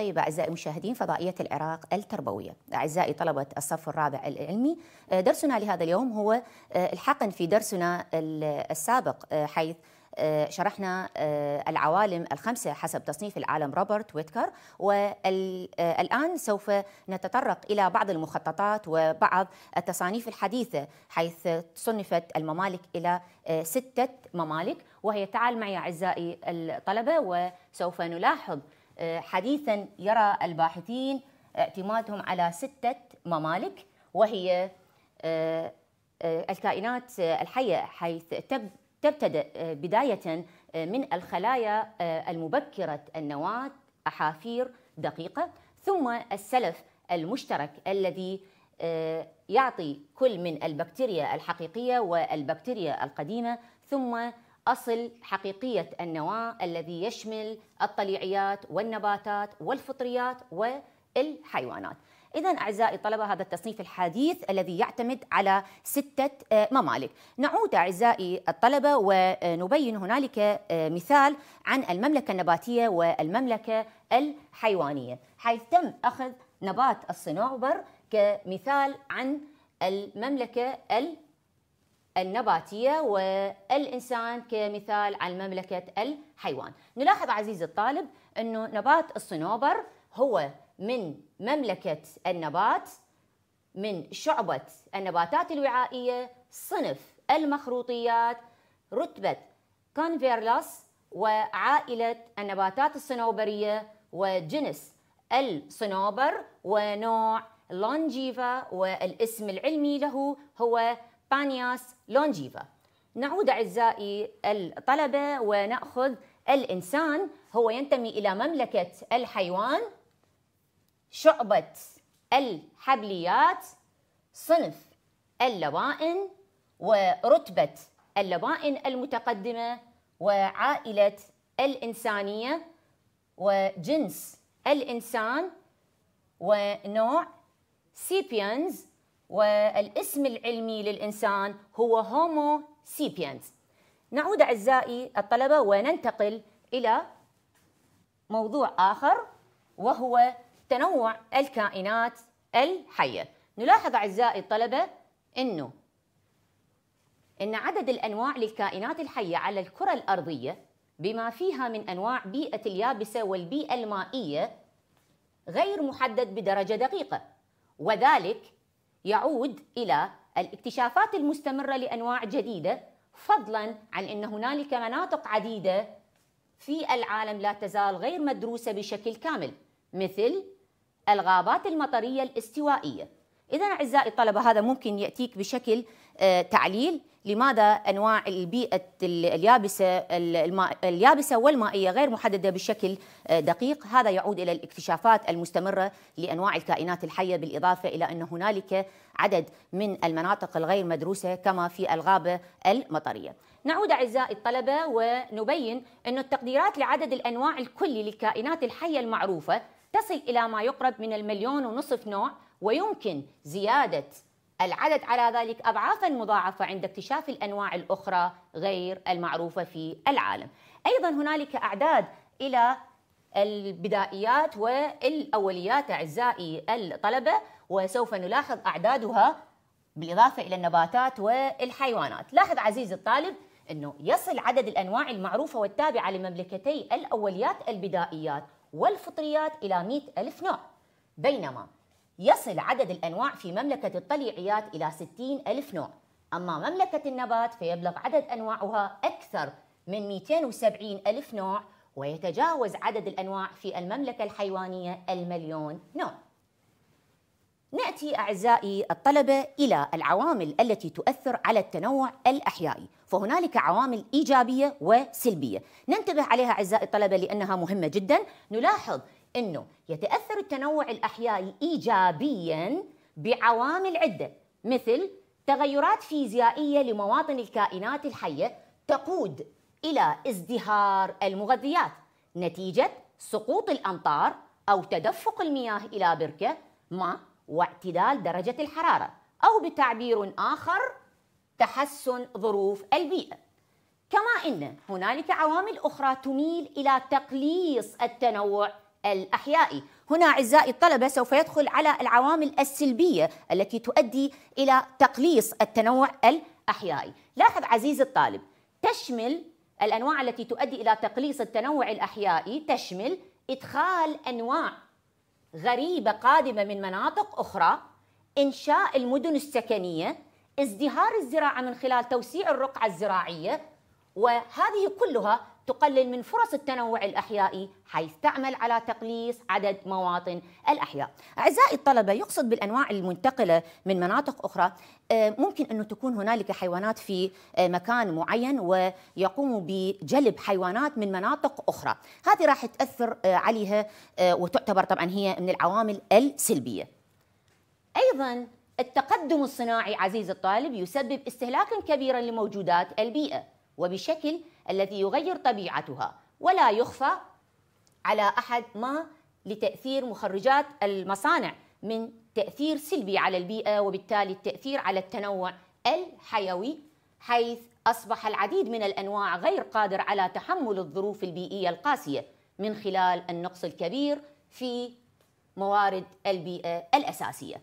طيبة أعزائي مشاهدين فضائية العراق التربوية أعزائي طلبة الصف الرابع العلمي آه، درسنا لهذا اليوم هو آه، الحقن في درسنا السابق آه، حيث شرحنا العوالم الخمسة حسب تصنيف العالم روبرت ويتكر والآن سوف نتطرق إلى بعض المخططات وبعض التصانيف الحديثة حيث صنفت الممالك إلى ستة ممالك وهي تعال معي أعزائي الطلبة وسوف نلاحظ حديثا يرى الباحثين اعتمادهم على ستة ممالك وهي آه، آه، الكائنات آه، الحية حيث تبتدأ بداية من الخلايا المبكرة النواة أحافير دقيقة ثم السلف المشترك الذي يعطي كل من البكتيريا الحقيقية والبكتيريا القديمة ثم أصل حقيقية النواة الذي يشمل الطليعيات والنباتات والفطريات والحيوانات إذا أعزائي الطلبة هذا التصنيف الحديث الذي يعتمد على ستة آه، ممالك نعود أعزائي الطلبة ونبين هنالك آه، مثال عن المملكة النباتية والمملكة الحيوانية حيث تم أخذ نبات الصنوبر كمثال عن المملكة النباتية والإنسان كمثال على مملكة الحيوان نلاحظ عزيزي الطالب أنه نبات الصنوبر هو من مملكة النبات من شعبة النباتات الوعائية صنف المخروطيات رتبة كونفيرلاس وعائلة النباتات الصنوبرية وجنس الصنوبر ونوع لونجيفا والاسم العلمي له هو بانياس لونجيفا نعود أعزائي الطلبة ونأخذ الإنسان هو ينتمي إلى مملكة الحيوان شعبة الحبليات صنف اللبائن ورتبة اللبائن المتقدمة وعائلة الإنسانية وجنس الإنسان ونوع سيبيانز والاسم العلمي للإنسان هو هومو سيبيانز نعود أعزائي الطلبة وننتقل إلى موضوع آخر وهو تنوع الكائنات الحية نلاحظ أعزائي الطلبة أنه أن عدد الأنواع للكائنات الحية على الكرة الأرضية بما فيها من أنواع بيئة اليابسة والبيئة المائية غير محدد بدرجة دقيقة وذلك يعود إلى الاكتشافات المستمرة لأنواع جديدة فضلا عن أن هنالك مناطق عديدة في العالم لا تزال غير مدروسة بشكل كامل مثل الغابات المطرية الاستوائية إذا أعزائي الطلبة هذا ممكن يأتيك بشكل آه، تعليل لماذا انواع البيئه اليابسه الماء اليابسه والمائيه غير محدده بشكل آه، دقيق هذا يعود الى الاكتشافات المستمره لانواع الكائنات الحيه بالاضافه الى ان هنالك عدد من المناطق الغير مدروسه كما في الغابه المطريه نعود اعزائي الطلبه ونبين ان التقديرات لعدد الانواع الكلي للكائنات الحيه المعروفه تصل الى ما يقرب من المليون ونصف نوع ويمكن زياده العدد على ذلك أضعافا مضاعفة عند اكتشاف الأنواع الأخرى غير المعروفة في العالم أيضا هنالك أعداد إلى البدائيات والأوليات أعزائي الطلبة وسوف نلاحظ أعدادها بالإضافة إلى النباتات والحيوانات لاحظ عزيزي الطالب أنه يصل عدد الأنواع المعروفة والتابعة لمملكتي الأوليات البدائيات والفطريات إلى 100 ألف نوع بينما يصل عدد الأنواع في مملكة الطليعيات إلى 60 ألف نوع أما مملكة النبات فيبلغ عدد أنواعها أكثر من 270 ألف نوع ويتجاوز عدد الأنواع في المملكة الحيوانية المليون نوع ناتي اعزائي الطلبه الى العوامل التي تؤثر على التنوع الاحيائي، فهنالك عوامل ايجابيه وسلبيه، ننتبه عليها اعزائي الطلبه لانها مهمه جدا، نلاحظ انه يتاثر التنوع الاحيائي ايجابيا بعوامل عده مثل تغيرات فيزيائيه لمواطن الكائنات الحيه تقود الى ازدهار المغذيات نتيجه سقوط الامطار او تدفق المياه الى بركه ما واعتدال درجه الحراره او بتعبير اخر تحسن ظروف البيئه كما ان هنالك عوامل اخرى تميل الى تقليص التنوع الاحيائي هنا أعزائي الطلبة سوف يدخل على العوامل السلبية التي تؤدي إلى تقليص التنوع الأحيائي لاحظ عزيز الطالب تشمل الأنواع التي تؤدي إلى تقليص التنوع الأحيائي تشمل إدخال أنواع غريبة قادمة من مناطق أخرى إنشاء المدن السكنية ازدهار الزراعة من خلال توسيع الرقعة الزراعية وهذه كلها تقلل من فرص التنوع الأحيائي حيث تعمل على تقليص عدد مواطن الأحياء أعزائي الطلبة يقصد بالأنواع المنتقلة من مناطق أخرى آه، ممكن أنه تكون هنالك حيوانات في آه، مكان معين ويقوم بجلب حيوانات من مناطق أخرى هذه راح تأثر آه، عليها وتعتبر طبعا هي من العوامل السلبية أيضا التقدم الصناعي عزيز الطالب يسبب استهلاكا كبيرا لموجودات البيئة وبشكل التي يغير طبيعتها ولا يخفى على احد ما لتاثير مخرجات المصانع من تاثير سلبي على البيئه وبالتالي التاثير على التنوع الحيوي حيث اصبح العديد من الانواع غير قادر على تحمل الظروف البيئيه القاسيه من خلال النقص الكبير في موارد البيئه الاساسيه.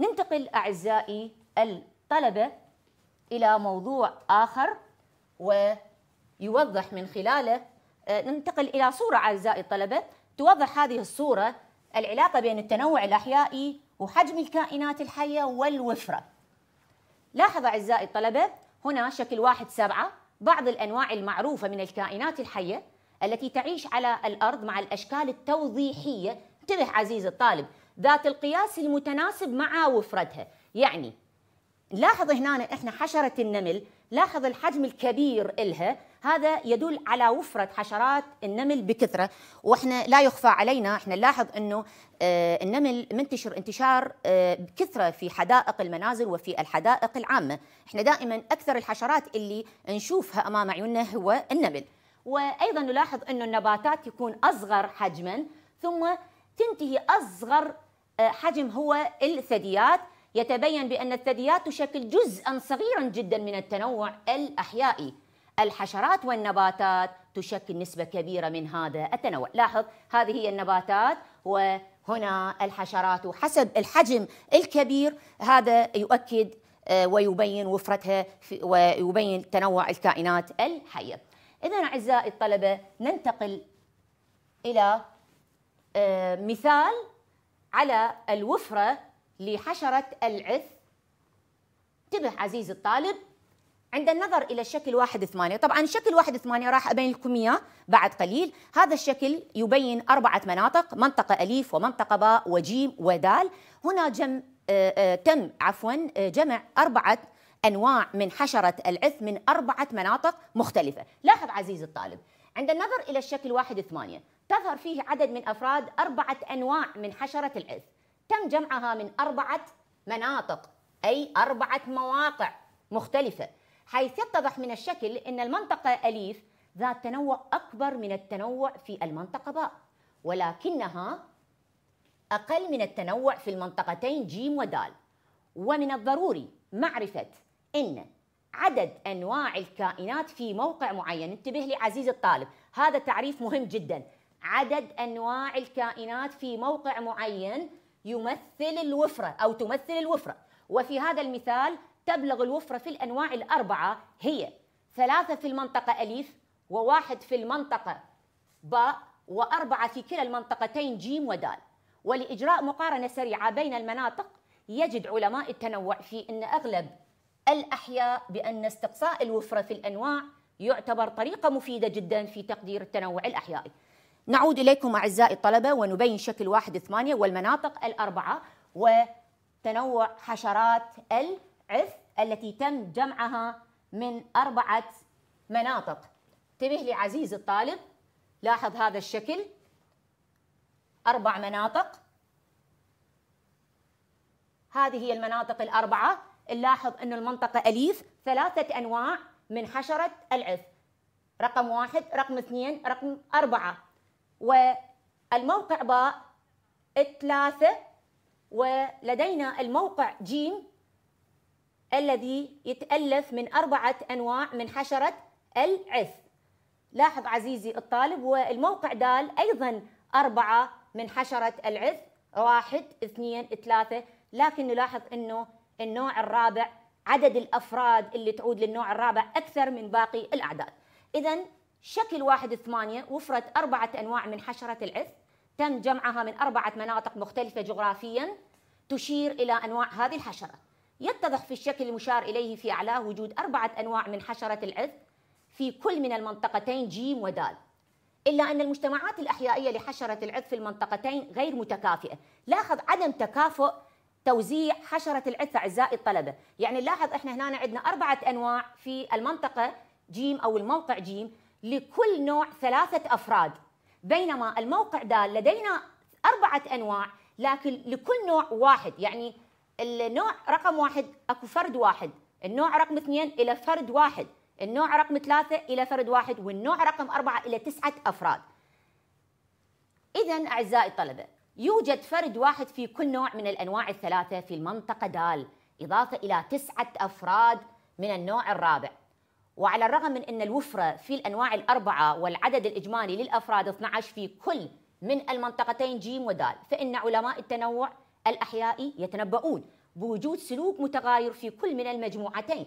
ننتقل اعزائي الطلبه الى موضوع اخر و يوضح من خلاله آه، ننتقل إلى صورة أعزائي الطلبة توضح هذه الصورة العلاقة بين التنوع الأحيائي وحجم الكائنات الحية والوفرة لاحظ أعزائي الطلبة هنا شكل واحد سبعة بعض الأنواع المعروفة من الكائنات الحية التي تعيش على الأرض مع الأشكال التوضيحية انتبه عزيز الطالب ذات القياس المتناسب مع وفرتها يعني لاحظ هنا احنا حشرة النمل لاحظ الحجم الكبير إلها هذا يدل على وفرة حشرات النمل بكثرة وإحنا لا يخفى علينا إحنا نلاحظ أنه آه، النمل منتشر انتشار آه، بكثرة في حدائق المنازل وفي الحدائق العامة إحنا دائما أكثر الحشرات اللي نشوفها أمام عيوننا هو النمل وأيضا نلاحظ أنه النباتات يكون أصغر حجما ثم تنتهي أصغر آه، حجم هو الثدييات يتبين بأن الثدييات تشكل جزءا صغيرا جدا من التنوع الأحيائي الحشرات والنباتات تشكل نسبة كبيرة من هذا التنوع لاحظ هذه هي النباتات وهنا الحشرات وحسب الحجم الكبير هذا يؤكد آه، ويبين وفرتها ويبين تنوع الكائنات الحية إذا أعزائي الطلبة ننتقل إلى آه، مثال على الوفرة لحشرة العث انتبه عزيزي الطالب عند النظر إلى الشكل واحد ثمانية طبعا الشكل واحد ثمانية راح أبين لكم إياه بعد قليل هذا الشكل يبين أربعة مناطق منطقة أليف ومنطقة باء وجيم ودال هنا جم آه، آه، تم عفوا آه، جمع أربعة أنواع من حشرة العث من أربعة مناطق مختلفة لاحظ عزيزي الطالب عند النظر إلى الشكل واحد ثمانية تظهر فيه عدد من أفراد أربعة أنواع من حشرة العث تم جمعها من أربعة مناطق أي أربعة مواقع مختلفة حيث يتضح من الشكل أن المنطقة أليف ذات تنوع أكبر من التنوع في المنطقة باء ولكنها أقل من التنوع في المنطقتين جيم ودال ومن الضروري معرفة أن عدد أنواع الكائنات في موقع معين انتبه لي عزيزي الطالب هذا تعريف مهم جدا عدد أنواع الكائنات في موقع معين يمثل الوفرة أو تمثل الوفرة وفي هذا المثال تبلغ الوفرة في الأنواع الأربعة هي ثلاثة في المنطقة أليف وواحد في المنطقة باء وأربعة في كلا المنطقتين جيم ودال ولإجراء مقارنة سريعة بين المناطق يجد علماء التنوع في أن أغلب الأحياء بأن استقصاء الوفرة في الأنواع يعتبر طريقة مفيدة جدا في تقدير التنوع الأحيائي نعود إليكم أعزائي الطلبة ونبين شكل واحد ثمانية والمناطق الأربعة وتنوع حشرات العف التي تم جمعها من أربعة مناطق انتبه لي عزيزي الطالب لاحظ هذا الشكل أربع مناطق هذه هي المناطق الأربعة نلاحظ أن المنطقة أليف ثلاثة أنواع من حشرة العف رقم واحد رقم اثنين رقم أربعة والموقع باء الثلاثة ولدينا الموقع جيم الذي يتألف من أربعة أنواع من حشرة العث لاحظ عزيزي الطالب والموقع دال أيضا أربعة من حشرة العث واحد اثنين ثلاثة لكن نلاحظ أنه النوع الرابع عدد الأفراد اللي تعود للنوع الرابع أكثر من باقي الأعداد إذا شكل واحد ثمانية وفرت أربعة أنواع من حشرة العث تم جمعها من أربعة مناطق مختلفة جغرافيا تشير إلى أنواع هذه الحشرة يتضح في الشكل المشار إليه في أعلاه وجود أربعة أنواع من حشرة العث في كل من المنطقتين جيم ودال إلا أن المجتمعات الأحيائية لحشرة العث في المنطقتين غير متكافئة لاحظ عدم تكافؤ توزيع حشرة العث أعزائي الطلبة يعني لاحظ إحنا هنا عندنا أربعة أنواع في المنطقة جيم أو الموقع جيم لكل نوع ثلاثة أفراد بينما الموقع دال لدينا أربعة أنواع لكن لكل نوع واحد يعني النوع رقم واحد أكو فرد واحد النوع رقم اثنين إلى فرد واحد النوع رقم ثلاثة إلى فرد واحد والنوع رقم أربعة إلى تسعة أفراد إذا أعزائي الطلبة يوجد فرد واحد في كل نوع من الأنواع الثلاثة في المنطقة دال إضافة إلى تسعة أفراد من النوع الرابع وعلى الرغم من أن الوفرة في الأنواع الأربعة والعدد الإجمالي للأفراد 12 في كل من المنطقتين جيم ودال فإن علماء التنوع الأحيائي يتنبؤون بوجود سلوك متغاير في كل من المجموعتين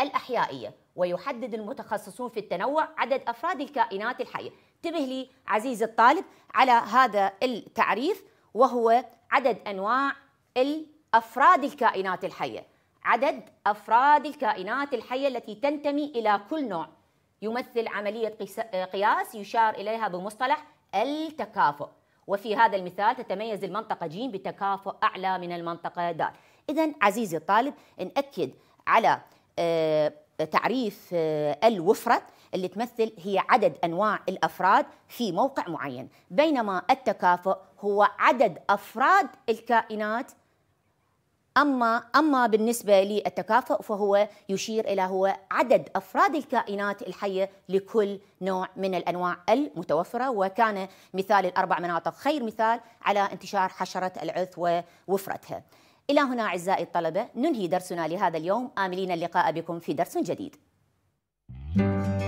الأحيائية ويحدد المتخصصون في التنوع عدد أفراد الكائنات الحية انتبه لي عزيزي الطالب على هذا التعريف وهو عدد أنواع الأفراد الكائنات الحية عدد أفراد الكائنات الحية التي تنتمي إلى كل نوع يمثل عملية قياس يشار إليها بمصطلح التكافؤ وفي هذا المثال تتميز المنطقة ج بتكافؤ أعلى من المنطقة د إذا عزيزي الطالب نأكد على آه، تعريف آه، الوفرة اللي تمثل هي عدد أنواع الأفراد في موقع معين بينما التكافؤ هو عدد أفراد الكائنات أما أما بالنسبة للتكافؤ فهو يشير إلى هو عدد أفراد الكائنات الحية لكل نوع من الأنواع المتوفرة وكان مثال الأربع مناطق خير مثال على انتشار حشرة العث ووفرتها إلى هنا أعزائي الطلبة ننهي درسنا لهذا اليوم آملين اللقاء بكم في درس جديد.